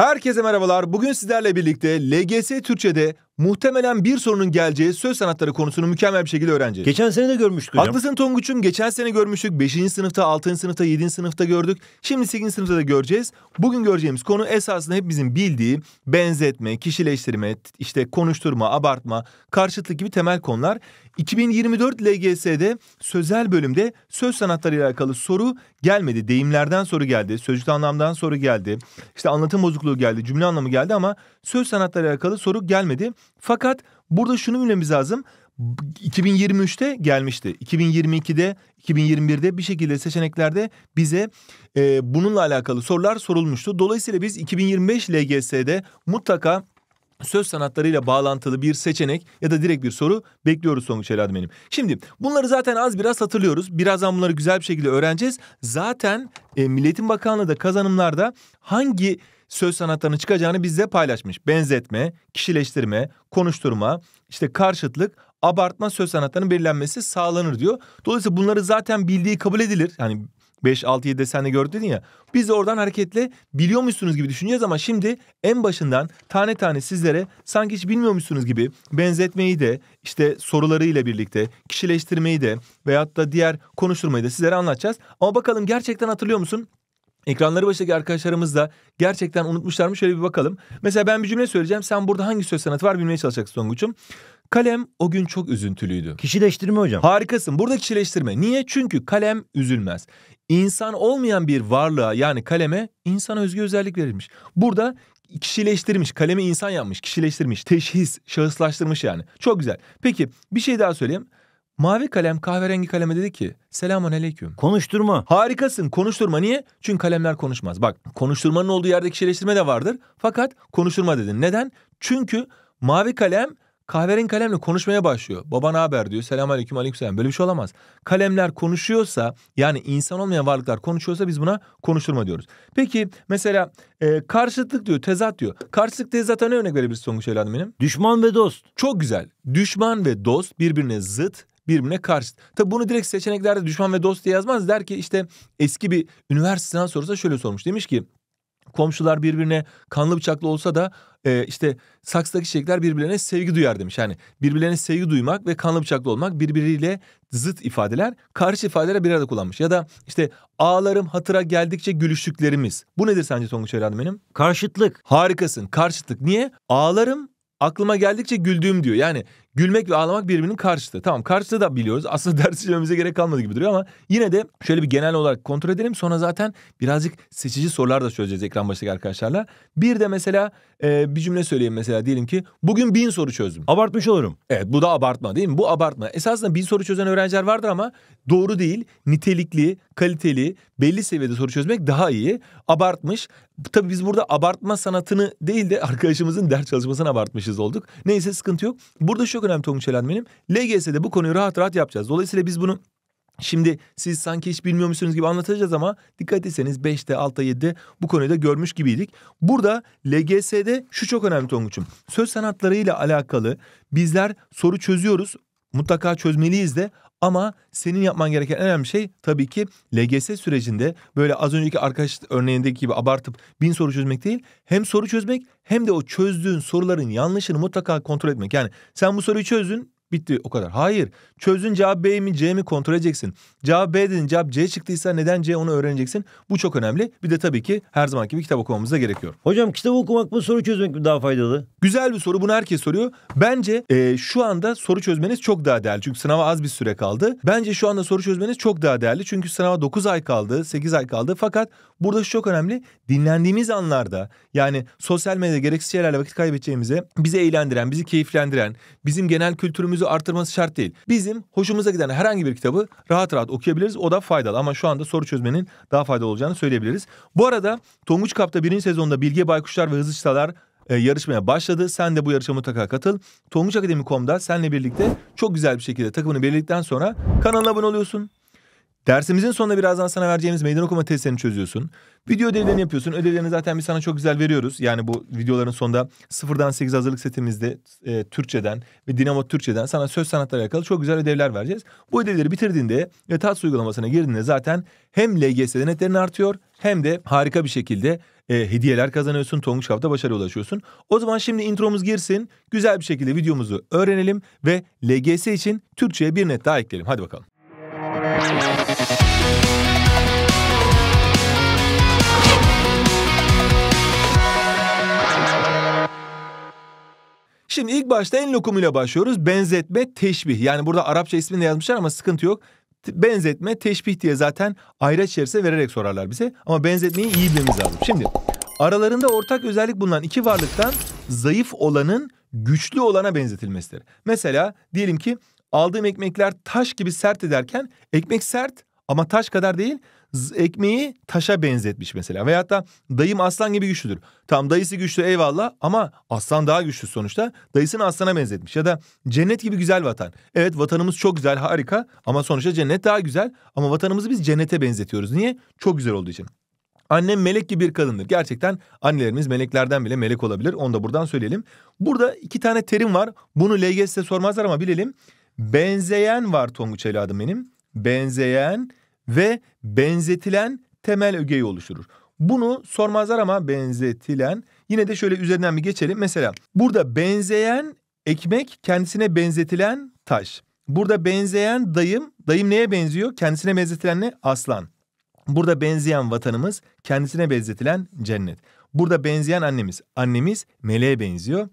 Herkese merhabalar. Bugün sizlerle birlikte LGS Türkçe'de muhtemelen bir sorunun geleceği söz sanatları konusunu mükemmel bir şekilde öğreneceğiz. Geçen sene de görmüştük hocam. Haklısın Tonguç'um. Geçen sene görmüştük. 5. sınıfta, 6. sınıfta, 7. sınıfta gördük. Şimdi 8. sınıfta da göreceğiz. Bugün göreceğimiz konu esasında hep bizim bildiği benzetme, kişileştirme, işte konuşturma, abartma, karşıtlık gibi temel konular. 2024 LGS'de sözel bölümde söz sanatları ile alakalı soru gelmedi. Deyimlerden soru geldi, sözcük anlamdan soru geldi. İşte anlatım bozukluğu geldi, cümle anlamı geldi ama söz sanatları ile alakalı soru gelmedi. Fakat burada şunu bilmemiz lazım. 2023'te gelmişti. 2022'de, 2021'de bir şekilde seçeneklerde bize e, bununla alakalı sorular sorulmuştu. Dolayısıyla biz 2025 LGS'de mutlaka söz sanatlarıyla bağlantılı bir seçenek ya da direkt bir soru bekliyoruz sonuç evladım benim. Şimdi bunları zaten az biraz hatırlıyoruz. Birazdan bunları güzel bir şekilde öğreneceğiz. Zaten e, Milletin Bakanlığı da kazanımlarda hangi söz sanatlarının çıkacağını bizle paylaşmış. Benzetme, kişileştirme, konuşturma, işte karşıtlık, abartma söz sanatlarının belirlenmesi sağlanır diyor. Dolayısıyla bunları zaten bildiği kabul edilir. Yani 5, 6, 7 sen de gördün ya. Biz de oradan hareketle biliyormuşsunuz gibi düşüneceğiz ama şimdi en başından tane tane sizlere sanki hiç bilmiyormuşsunuz gibi benzetmeyi de işte sorularıyla birlikte kişileştirmeyi de veyahut da diğer konuşturmayı da sizlere anlatacağız. Ama bakalım gerçekten hatırlıyor musun? Ekranları başındaki arkadaşlarımız da gerçekten unutmuşlar mı şöyle bir bakalım. Mesela ben bir cümle söyleyeceğim. Sen burada hangi söz sanatı var bilmeye çalışacaksın Songuç'um. Kalem o gün çok üzüntülüydü. Kişileştirme hocam. Harikasın. Burada kişileştirme. Niye? Çünkü kalem üzülmez. İnsan olmayan bir varlığa yani kaleme insana özgü özellik verilmiş. Burada kişileştirmiş, kalemi insan yapmış, kişileştirmiş, teşhis, şahıslaştırmış yani. Çok güzel. Peki bir şey daha söyleyeyim. Mavi kalem kahverengi kaleme dedi ki selamun aleyküm. Konuşturma. Harikasın konuşturma niye? Çünkü kalemler konuşmaz. Bak konuşturmanın olduğu yerde kişileştirme de vardır. Fakat konuşturma dedin. Neden? Çünkü mavi kalem kahverengi kalemle konuşmaya başlıyor. Baba ne haber diyor. Selam aleyküm aleyküm selam. Böyle bir şey olamaz. Kalemler konuşuyorsa yani insan olmayan varlıklar konuşuyorsa biz buna konuşturma diyoruz. Peki mesela e, karşıtlık diyor tezat diyor. Karşıtlık tezata ne örnek verebiliriz Songuç Evladım benim? Düşman ve dost. Çok güzel. Düşman ve dost birbirine zıt birbirine karşı. Tabi bunu direkt seçeneklerde düşman ve dost diye yazmaz. Der ki işte eski bir üniversite sınav sorusu şöyle sormuş. Demiş ki komşular birbirine kanlı bıçaklı olsa da e, işte saksıdaki çiçekler birbirlerine sevgi duyar demiş. Yani birbirlerine sevgi duymak ve kanlı bıçaklı olmak birbiriyle zıt ifadeler karşı ifadelere bir arada kullanmış. Ya da işte ağlarım hatıra geldikçe gülüştüklerimiz. Bu nedir sence Tonguç Öğrendim benim? Karşıtlık. Harikasın karşıtlık. Niye? Ağlarım aklıma geldikçe güldüğüm diyor. Yani Gülmek ve ağlamak birbirinin karşıtı. Tamam karşıtı da biliyoruz. Aslında ders işlememize gerek kalmadı gibi duruyor ama yine de şöyle bir genel olarak kontrol edelim. Sonra zaten birazcık seçici sorular da çözeceğiz ekran başındaki arkadaşlarla. Bir de mesela e, bir cümle söyleyeyim mesela diyelim ki bugün bin soru çözdüm. Abartmış olurum. Evet bu da abartma değil mi? Bu abartma. Esasında bin soru çözen öğrenciler vardır ama doğru değil. Nitelikli, kaliteli, belli seviyede soru çözmek daha iyi. Abartmış. Tabii biz burada abartma sanatını değil de arkadaşımızın ders çalışmasını abartmışız olduk. Neyse sıkıntı yok. Burada şu çok önemli Tonguç Elen benim. LGS'de bu konuyu rahat rahat yapacağız. Dolayısıyla biz bunu Şimdi siz sanki hiç bilmiyormuşsunuz gibi anlatacağız ama dikkat etseniz 5'te 6'da 7'de bu konuyu da görmüş gibiydik. Burada LGS'de şu çok önemli Tonguç'um. Söz sanatlarıyla alakalı bizler soru çözüyoruz. Mutlaka çözmeliyiz de ama senin yapman gereken en önemli şey tabii ki LGS sürecinde böyle az önceki arkadaş örneğindeki gibi abartıp bin soru çözmek değil. Hem soru çözmek hem de o çözdüğün soruların yanlışını mutlaka kontrol etmek. Yani sen bu soruyu çözdün Bitti o kadar. Hayır. Çözün cevap B mi C mi kontrol edeceksin. Cevap B dedin cevap C çıktıysa neden C onu öğreneceksin. Bu çok önemli. Bir de tabii ki her zaman gibi kitap okumamız da gerekiyor. Hocam kitap okumak mı soru çözmek mi daha faydalı? Güzel bir soru bunu herkes soruyor. Bence e, şu anda soru çözmeniz çok daha değerli. Çünkü sınava az bir süre kaldı. Bence şu anda soru çözmeniz çok daha değerli. Çünkü sınava 9 ay kaldı 8 ay kaldı. Fakat burada şu çok önemli. Dinlendiğimiz anlarda yani sosyal medyada gereksiz şeylerle vakit kaybedeceğimize bizi eğlendiren, bizi keyiflendiren, bizim genel kültürümüz gözümüzü artırması şart değil. Bizim hoşumuza giden herhangi bir kitabı rahat rahat okuyabiliriz. O da faydalı ama şu anda soru çözmenin daha faydalı olacağını söyleyebiliriz. Bu arada Tonguç Kap'ta birinci sezonda Bilge Baykuşlar ve Hızlı Çıtalar e, yarışmaya başladı. Sen de bu yarışa mutlaka katıl. Tonguç Akademi.com'da seninle birlikte çok güzel bir şekilde takımını belirledikten sonra kanalına abone oluyorsun. Dersimizin sonunda birazdan sana vereceğimiz meydan okuma testlerini çözüyorsun. Video ödevlerini yapıyorsun. Ödevlerini zaten biz sana çok güzel veriyoruz. Yani bu videoların sonunda sıfırdan 8 hazırlık setimizde e, Türkçeden ve Dinamo Türkçeden sana söz sanatları alakalı çok güzel ödevler vereceğiz. Bu ödevleri bitirdiğinde ve TATS uygulamasına girdiğinde zaten hem LGS'de netlerin artıyor hem de harika bir şekilde e, hediyeler kazanıyorsun. Tonguç Kap'ta başarıya ulaşıyorsun. O zaman şimdi intromuz girsin. Güzel bir şekilde videomuzu öğrenelim ve LGS için Türkçe'ye bir net daha ekleyelim. Hadi bakalım. Şimdi ilk başta en lokumuyla başlıyoruz. Benzetme, teşbih. Yani burada Arapça ismini yazmışlar ama sıkıntı yok. Benzetme, teşbih diye zaten ayrı içerisine vererek sorarlar bize. Ama benzetmeyi iyi bilmemiz lazım. Şimdi aralarında ortak özellik bulunan iki varlıktan zayıf olanın güçlü olana benzetilmesidir. Mesela diyelim ki aldığım ekmekler taş gibi sert ederken ekmek sert ama taş kadar değil ekmeği taşa benzetmiş mesela. Veyahut da dayım aslan gibi güçlüdür. Tam dayısı güçlü eyvallah ama aslan daha güçlü sonuçta. Dayısını aslana benzetmiş. Ya da cennet gibi güzel vatan. Evet vatanımız çok güzel harika ama sonuçta cennet daha güzel. Ama vatanımızı biz cennete benzetiyoruz. Niye? Çok güzel olduğu için. Annem melek gibi bir kadındır. Gerçekten annelerimiz meleklerden bile melek olabilir. Onu da buradan söyleyelim. Burada iki tane terim var. Bunu LGS'de sormazlar ama bilelim. Benzeyen var Tonguç evladım benim. Benzeyen ve benzetilen temel ögeyi oluşturur. Bunu sormazlar ama benzetilen yine de şöyle üzerinden bir geçelim. Mesela burada benzeyen ekmek kendisine benzetilen taş. Burada benzeyen dayım, dayım neye benziyor? Kendisine benzetilen ne? Aslan. Burada benzeyen vatanımız kendisine benzetilen cennet. Burada benzeyen annemiz, annemiz meleğe benziyor.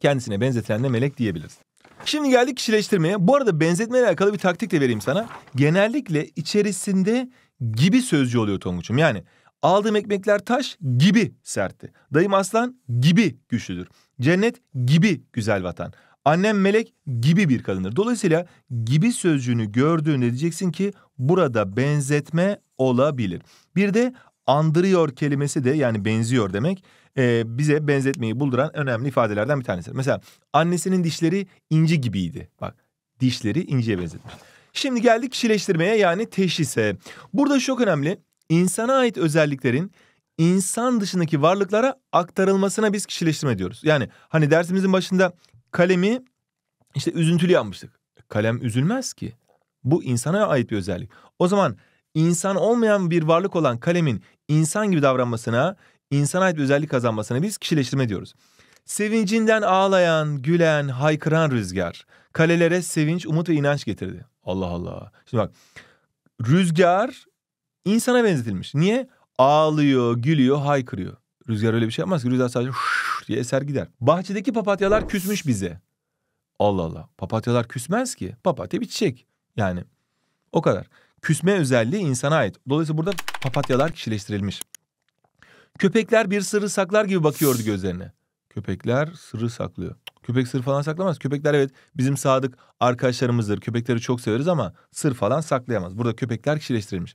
Kendisine benzetilen de melek diyebiliriz. Şimdi geldik kişileştirmeye. Bu arada benzetmeyle alakalı bir taktik de vereyim sana. Genellikle içerisinde gibi sözcü oluyor Tonguç'um. Yani aldığım ekmekler taş gibi sertti. Dayım aslan gibi güçlüdür. Cennet gibi güzel vatan. Annem melek gibi bir kadındır. Dolayısıyla gibi sözcüğünü gördüğünde diyeceksin ki burada benzetme olabilir. Bir de andırıyor kelimesi de yani benziyor demek e, bize benzetmeyi bulduran önemli ifadelerden bir tanesi. Mesela annesinin dişleri inci gibiydi. Bak dişleri inciye benzetmiş. Şimdi geldik kişileştirmeye yani teşhise. Burada çok önemli. İnsana ait özelliklerin insan dışındaki varlıklara aktarılmasına biz kişileştirme diyoruz. Yani hani dersimizin başında kalemi işte üzüntülü yapmıştık. Kalem üzülmez ki. Bu insana ait bir özellik. O zaman insan olmayan bir varlık olan kalemin insan gibi davranmasına insana ait bir özellik kazanmasına biz kişileştirme diyoruz. Sevincinden ağlayan, gülen, haykıran rüzgar. Kalelere sevinç, umut ve inanç getirdi. Allah Allah. Şimdi bak rüzgar insana benzetilmiş. Niye? Ağlıyor, gülüyor, haykırıyor. Rüzgar öyle bir şey yapmaz ki. Rüzgar sadece diye eser gider. Bahçedeki papatyalar küsmüş bize. Allah Allah. Papatyalar küsmez ki. Papatya bir çiçek. Yani o kadar. Küsme özelliği insana ait. Dolayısıyla burada papatyalar kişileştirilmiş. Köpekler bir sırrı saklar gibi bakıyordu gözlerine. Köpekler sırrı saklıyor. Köpek sır falan saklamaz. Köpekler evet bizim sadık arkadaşlarımızdır. Köpekleri çok severiz ama sır falan saklayamaz. Burada köpekler kişileştirilmiş.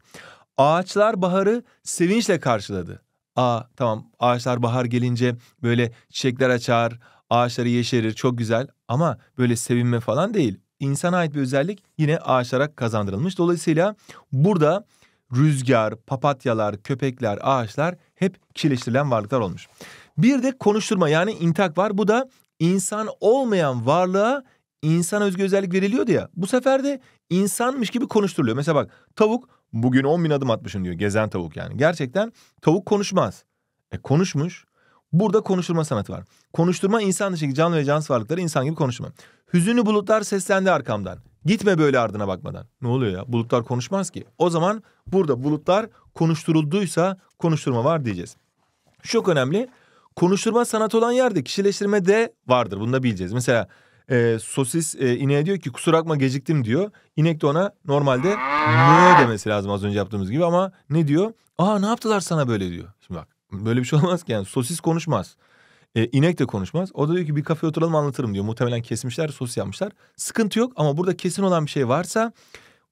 Ağaçlar baharı sevinçle karşıladı. Aa tamam ağaçlar bahar gelince böyle çiçekler açar, ağaçları yeşerir çok güzel ama böyle sevinme falan değil. İnsana ait bir özellik yine ağaçlara kazandırılmış. Dolayısıyla burada rüzgar, papatyalar, köpekler, ağaçlar hep kirleştirilen varlıklar olmuş. Bir de konuşturma yani intak var. Bu da insan olmayan varlığa insan özgü özellik veriliyordu ya. Bu sefer de insanmış gibi konuşturuluyor. Mesela bak tavuk bugün 10 bin adım atmışım diyor. Gezen tavuk yani. Gerçekten tavuk konuşmaz. E konuşmuş. Burada konuşturma sanatı var. Konuşturma insan dışındaki canlı ve cansız varlıkları insan gibi konuşma. Hüzünlü bulutlar seslendi arkamdan. Gitme böyle ardına bakmadan. Ne oluyor ya? Bulutlar konuşmaz ki. O zaman burada bulutlar konuşturulduysa konuşturma var diyeceğiz. Çok önemli. Konuşturma sanat olan yerde kişileştirme de vardır. Bunu da bileceğiz. Mesela e, sosis e, ineğe diyor ki kusura bakma geciktim diyor. İnek de ona normalde ne demesi lazım az önce yaptığımız gibi ama ne diyor? Aa ne yaptılar sana böyle diyor. Böyle bir şey olmaz ki yani sosis konuşmaz. E, inek de konuşmaz. O da diyor ki bir kafeye oturalım anlatırım diyor. Muhtemelen kesmişler sosis yapmışlar. Sıkıntı yok ama burada kesin olan bir şey varsa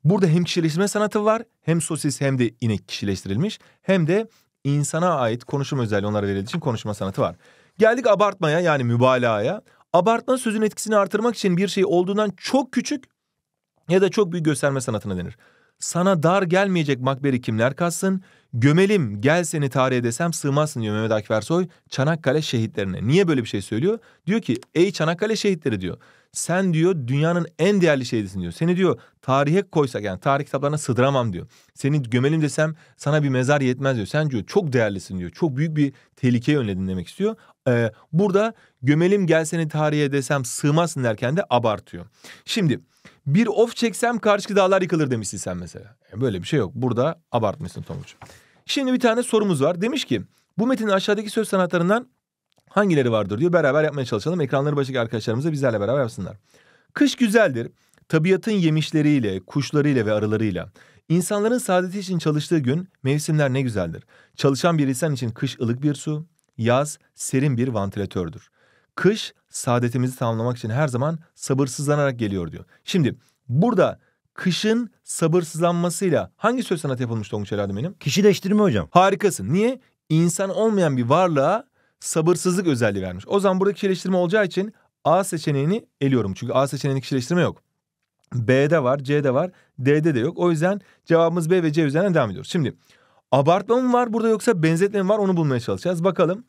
burada hem kişileştirme sanatı var hem sosis hem de inek kişileştirilmiş hem de insana ait konuşma özelliği onlara verildiği için konuşma sanatı var. Geldik abartmaya yani mübalağaya. Abartma sözün etkisini artırmak için bir şey olduğundan çok küçük ya da çok büyük gösterme sanatına denir sana dar gelmeyecek makberi kimler katsın? Gömelim gel seni tarih desem sığmazsın diyor Mehmet Akif Ersoy Çanakkale şehitlerine. Niye böyle bir şey söylüyor? Diyor ki ey Çanakkale şehitleri diyor. Sen diyor dünyanın en değerli şehidisin diyor. Seni diyor tarihe koysak yani tarih kitaplarına sığdıramam diyor. Seni gömelim desem sana bir mezar yetmez diyor. Sen diyor çok değerlisin diyor. Çok büyük bir tehlikeye önledin demek istiyor. Ee, burada gömelim gelseni tarihe desem sığmazsın derken de abartıyor. Şimdi bir of çeksem karşı dağlar yıkılır demişsin sen mesela. E, böyle bir şey yok. Burada abartmışsın Tonguç. Şimdi bir tane sorumuz var. Demiş ki bu metinin aşağıdaki söz sanatlarından hangileri vardır diyor. Beraber yapmaya çalışalım. Ekranları başındaki arkadaşlarımıza bizlerle beraber yapsınlar. Kış güzeldir. Tabiatın yemişleriyle, kuşlarıyla ve arılarıyla. İnsanların saadeti için çalıştığı gün mevsimler ne güzeldir. Çalışan bir insan için kış ılık bir su, Yaz serin bir vantilatördür. Kış saadetimizi tamamlamak için her zaman sabırsızlanarak geliyor diyor. Şimdi burada kışın sabırsızlanmasıyla hangi söz sanatı yapılmış Tonguç Eladim benim? Kişileştirme hocam. Harikasın. Niye? İnsan olmayan bir varlığa sabırsızlık özelliği vermiş. O zaman burada kişileştirme olacağı için A seçeneğini eliyorum. Çünkü A seçeneğinde kişileştirme yok. B'de var, C'de var, D'de de yok. O yüzden cevabımız B ve C üzerinden devam ediyoruz. Şimdi Abartma mı var burada yoksa benzetme mi var onu bulmaya çalışacağız. Bakalım.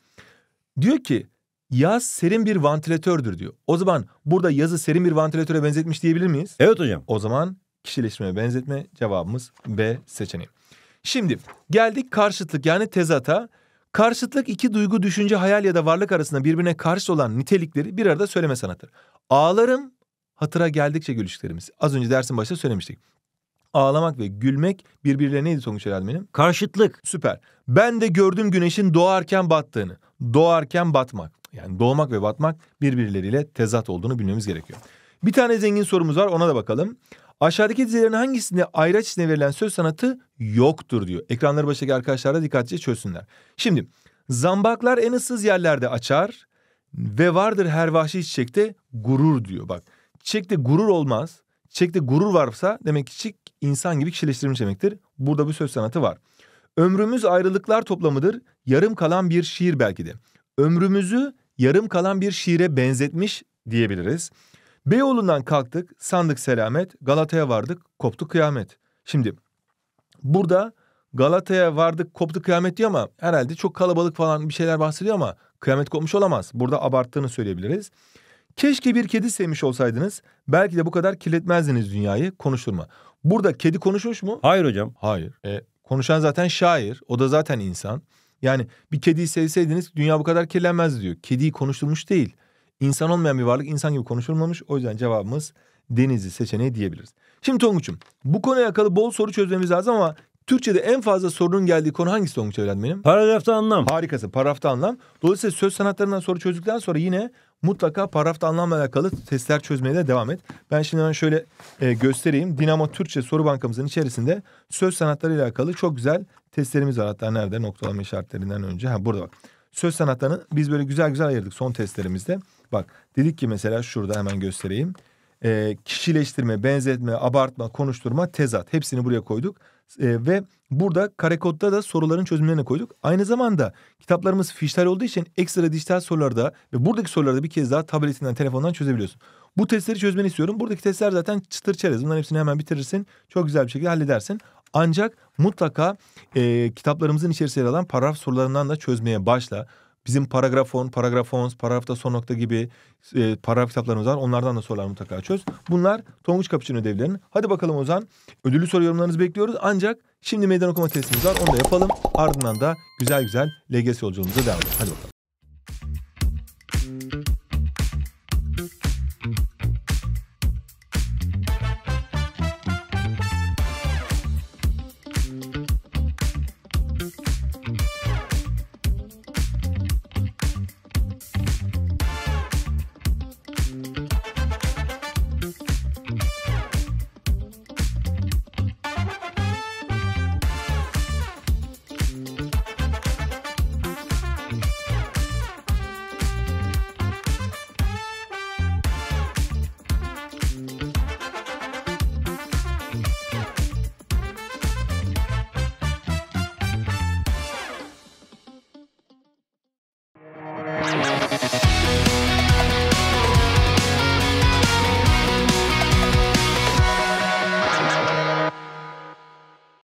Diyor ki yaz serin bir vantilatördür diyor. O zaman burada yazı serin bir vantilatöre benzetmiş diyebilir miyiz? Evet hocam. O zaman kişileştirme benzetme cevabımız B seçeneği. Şimdi geldik karşıtlık yani tezata. Karşıtlık iki duygu, düşünce, hayal ya da varlık arasında birbirine karşı olan nitelikleri bir arada söyleme sanatıdır. Ağlarım hatıra geldikçe gülüşlerimiz. Az önce dersin başta söylemiştik ağlamak ve gülmek birbirlerine neydi sonuç herhalde benim? Karşıtlık. Süper. Ben de gördüm güneşin doğarken battığını. Doğarken batmak. Yani doğmak ve batmak birbirleriyle tezat olduğunu bilmemiz gerekiyor. Bir tane zengin sorumuz var ona da bakalım. Aşağıdaki dizilerin hangisinde ayraç içine verilen söz sanatı yoktur diyor. Ekranları başındaki arkadaşlar da dikkatlice çözsünler. Şimdi zambaklar en ıssız yerlerde açar ve vardır her vahşi çiçekte gurur diyor. Bak çiçekte gurur olmaz. Çiçekte gurur varsa demek ki çiçek insan gibi kişileştirilmiş demektir. Burada bir söz sanatı var. Ömrümüz ayrılıklar toplamıdır. Yarım kalan bir şiir belki de. Ömrümüzü yarım kalan bir şiire benzetmiş diyebiliriz. Beyoğlu'ndan kalktık, sandık selamet, Galata'ya vardık, koptu kıyamet. Şimdi burada Galata'ya vardık, koptu kıyamet diyor ama herhalde çok kalabalık falan bir şeyler bahsediyor ama kıyamet kopmuş olamaz. Burada abarttığını söyleyebiliriz. Keşke bir kedi sevmiş olsaydınız. Belki de bu kadar kirletmezdiniz dünyayı. Konuşur mu? Burada kedi konuşmuş mu? Hayır hocam. Hayır. E, konuşan zaten şair. O da zaten insan. Yani bir kediyi sevseydiniz dünya bu kadar kirlenmez diyor. Kediyi konuşturmuş değil. İnsan olmayan bir varlık insan gibi konuşulmamış. O yüzden cevabımız denizi seçeneği diyebiliriz. Şimdi Tonguç'um bu konuya alakalı bol soru çözmemiz lazım ama Türkçe'de en fazla sorunun geldiği konu hangisi Tonguç öğretmenim? Paragrafta anlam. Harikası paragrafta anlam. Dolayısıyla söz sanatlarından soru çözdükten sonra yine mutlaka paragrafta anlamla alakalı testler çözmeye de devam et. Ben şimdi hemen şöyle e, göstereyim. Dinamo Türkçe soru bankamızın içerisinde söz sanatları ile alakalı çok güzel testlerimiz var. Hatta nerede noktalama işaretlerinden önce. Ha burada bak. Söz sanatlarını biz böyle güzel güzel ayırdık son testlerimizde. Bak dedik ki mesela şurada hemen göstereyim. E, kişileştirme, benzetme, abartma, konuşturma, tezat. Hepsini buraya koyduk. E, ve Burada karekodda da soruların çözümlerini koyduk. Aynı zamanda kitaplarımız fişler olduğu için ekstra dijital sorularda ve buradaki sorularda bir kez daha tabletinden, telefondan çözebiliyorsun. Bu testleri çözmeni istiyorum. Buradaki testler zaten çıtır çerez. Bunların hepsini hemen bitirirsin. Çok güzel bir şekilde halledersin. Ancak mutlaka e, kitaplarımızın içerisinde yer alan paragraf sorularından da çözmeye başla. Bizim paragrafon, paragrafons, paragrafta son nokta gibi e, paragraf kitaplarımız var. Onlardan da sorular mutlaka çöz. Bunlar Tonguç Kapıçı'nın ödevlerinin. Hadi bakalım Ozan. Ödüllü soru yorumlarınızı bekliyoruz. Ancak şimdi meydan okuma testimiz var. Onu da yapalım. Ardından da güzel güzel LGS yolculuğumuza devam edelim. Hadi bakalım.